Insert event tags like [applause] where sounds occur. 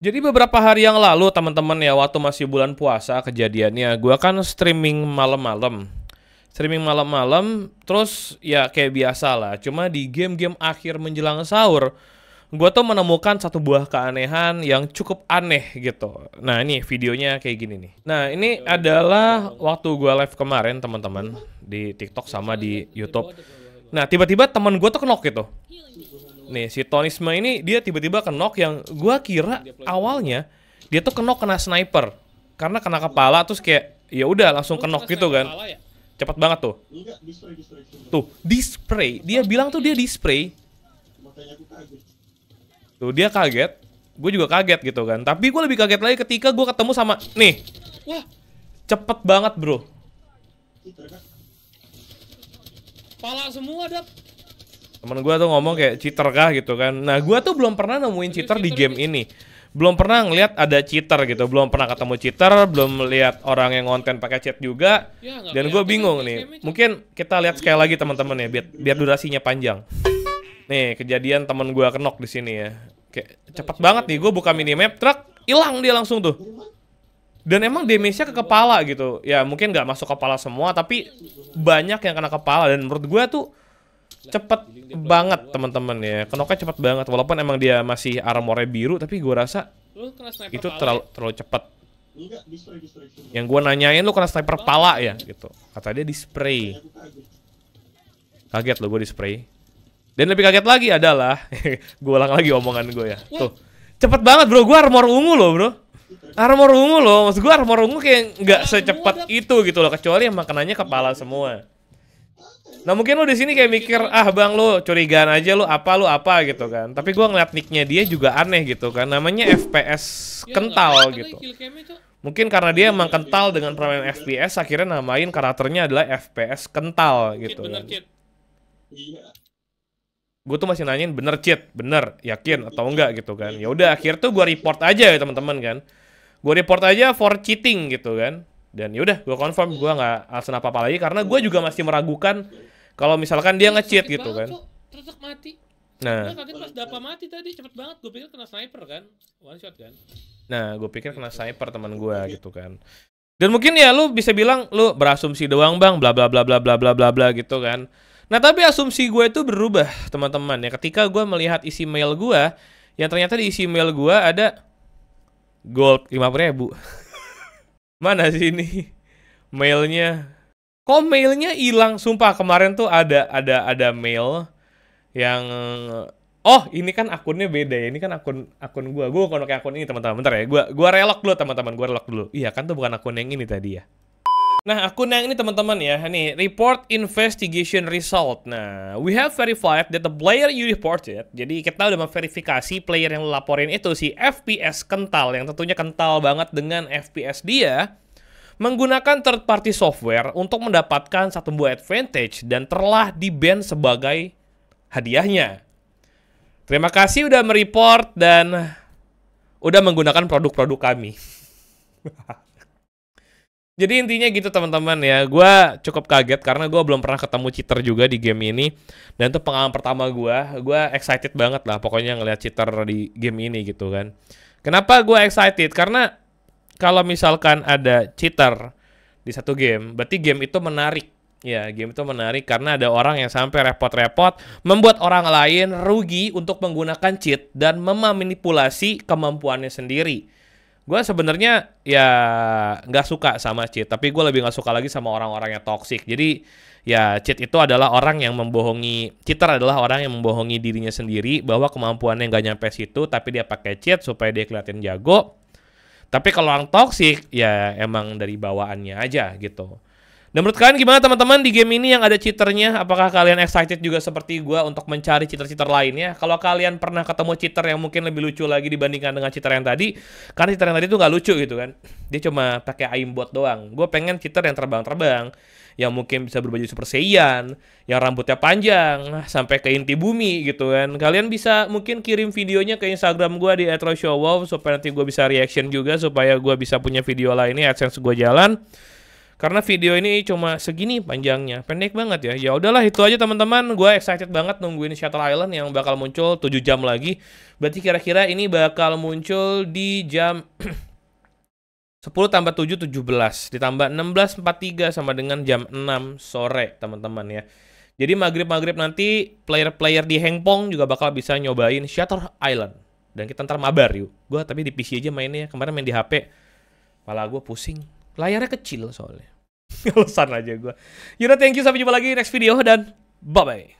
Jadi beberapa hari yang lalu teman-teman ya waktu masih bulan puasa kejadiannya gue kan streaming malam-malam. Streaming malam-malam terus ya kayak biasa lah. Cuma di game-game akhir menjelang sahur gue tuh menemukan satu buah keanehan yang cukup aneh gitu. Nah ini videonya kayak gini nih. Nah ini adalah waktu gue live kemarin teman-teman di TikTok sama di YouTube. Nah tiba-tiba teman gue tuh knock gitu nih si Tonisme ini dia tiba-tiba kenok yang gua kira awalnya dia tuh kenok kena sniper karena kena kepala terus kayak ya udah langsung kenok gitu kan ya? cepat banget tuh tuh dispray dia bilang tuh dia dispray tuh dia kaget gue juga kaget gitu kan tapi gue lebih kaget lagi ketika gue ketemu sama nih wah cepet banget bro pala semua dap temen gue tuh ngomong kayak cheater kah gitu kan nah gue tuh belum pernah nemuin cheater, di game ini belum pernah ngeliat ada cheater gitu belum pernah ketemu cheater belum lihat orang yang ngonten pakai cheat juga ya, dan gue bingung nih mungkin kita lihat sekali lagi teman-teman ya biar biar durasinya panjang nih kejadian temen gue kenok di sini ya kayak cepet banget nih gue buka minimap truk hilang dia langsung tuh dan emang damage-nya ke kepala gitu ya mungkin nggak masuk kepala semua tapi banyak yang kena kepala dan menurut gue tuh cepet banget teman-teman ya kenoknya cepet banget walaupun emang dia masih armornya biru tapi gue rasa itu terlalu ya? terlalu cepet yang gue nanyain lu kena sniper pala ya gitu kata dia di spray kaget lo gue di spray dan lebih kaget lagi adalah [laughs] gue ulang lagi omongan gue ya tuh cepet banget bro gue armor ungu lo bro kan. armor ungu lo maksud gue armor ungu kayak nggak secepat itu gitu loh kecuali yang makanannya kepala semua Nah mungkin lo di sini kayak mikir ah bang lo curigaan aja lo apa lo apa gitu kan. Tapi gue ngeliat nicknya dia juga aneh gitu kan. Namanya FPS iya, kental gitu. Mungkin karena dia iya, emang iya, kental dengan permainan FPS akhirnya namain karakternya adalah FPS kental gitu. Kan. Gue tuh masih nanyain bener cheat, bener yakin atau enggak gitu kan. Ya udah akhir tuh gue report aja ya teman-teman kan. Gue report aja for cheating gitu kan. Dan yaudah, gue confirm gue nggak alasan apa-apa lagi karena gue juga masih meragukan kalau misalkan dia ngecheat gitu kan. Terus mati. Nah, tadi pas dapa mati tadi cepet banget. Gue pikir kena sniper kan, one shot kan. Nah, gue pikir kena gitu. sniper teman gue gitu kan. Dan mungkin ya lu bisa bilang lu berasumsi doang bang, bla bla bla bla bla bla bla bla gitu kan. Nah tapi asumsi gue itu berubah teman-teman ya ketika gue melihat isi mail gue yang ternyata di isi mail gue ada gold lima ribu. [laughs] Mana sih ini mailnya? Kok mailnya hilang? Sumpah kemarin tuh ada ada ada mail yang oh ini kan akunnya beda ya ini kan akun akun gue gue kalau kayak akun ini teman-teman bentar ya gue gue relok dulu teman-teman gue relok dulu iya kan tuh bukan akun yang ini tadi ya Nah, akun yang ini teman-teman ya, nih report investigation result. Nah, we have verified that the player you reported. Jadi kita udah memverifikasi player yang laporin itu si FPS kental yang tentunya kental banget dengan FPS dia menggunakan third party software untuk mendapatkan satu buah advantage dan telah di-ban sebagai hadiahnya. Terima kasih udah mereport dan udah menggunakan produk-produk kami. [laughs] Jadi intinya gitu teman-teman ya, gue cukup kaget karena gue belum pernah ketemu cheater juga di game ini dan itu pengalaman pertama gue, gue excited banget lah pokoknya ngeliat cheater di game ini gitu kan. Kenapa gue excited? Karena kalau misalkan ada cheater di satu game, berarti game itu menarik. Ya, game itu menarik karena ada orang yang sampai repot-repot membuat orang lain rugi untuk menggunakan cheat dan memanipulasi kemampuannya sendiri. Gue sebenarnya ya nggak suka sama cheat, tapi gue lebih nggak suka lagi sama orang-orang yang toxic. Jadi ya cheat itu adalah orang yang membohongi, cheater adalah orang yang membohongi dirinya sendiri bahwa kemampuannya nggak nyampe situ, tapi dia pakai cheat supaya dia kelihatan jago tapi kalau orang toksik ya emang dari bawaannya aja gitu. Dan menurut kalian gimana teman-teman di game ini yang ada cheaternya? Apakah kalian excited juga seperti gue untuk mencari cheater-cheater lainnya? Kalau kalian pernah ketemu cheater yang mungkin lebih lucu lagi dibandingkan dengan cheater yang tadi, karena cheater yang tadi tuh nggak lucu gitu kan. Dia cuma pakai aimbot doang. Gue pengen cheater yang terbang-terbang, yang mungkin bisa berbaju Super Saiyan, yang rambutnya panjang, sampai ke inti bumi gitu kan. Kalian bisa mungkin kirim videonya ke Instagram gue di @roshowwolf supaya nanti gue bisa reaction juga supaya gue bisa punya video lainnya AdSense gue jalan. Karena video ini cuma segini panjangnya, pendek banget ya. Ya udahlah itu aja teman-teman. Gue excited banget nungguin Shuttle Island yang bakal muncul 7 jam lagi. Berarti kira-kira ini bakal muncul di jam 10 [clears throat] tambah 7 17 ditambah 16 43 sama dengan jam 6 sore teman-teman ya. Jadi maghrib-maghrib nanti player-player di Hengpong juga bakal bisa nyobain Shutter Island. Dan kita ntar mabar yuk. Gue tapi di PC aja mainnya. Ya. Kemarin main di HP. Malah gue pusing. Layarnya kecil soalnya. [laughs] Alasan aja gue. Yaudah, thank you. Sampai jumpa lagi next video dan bye-bye.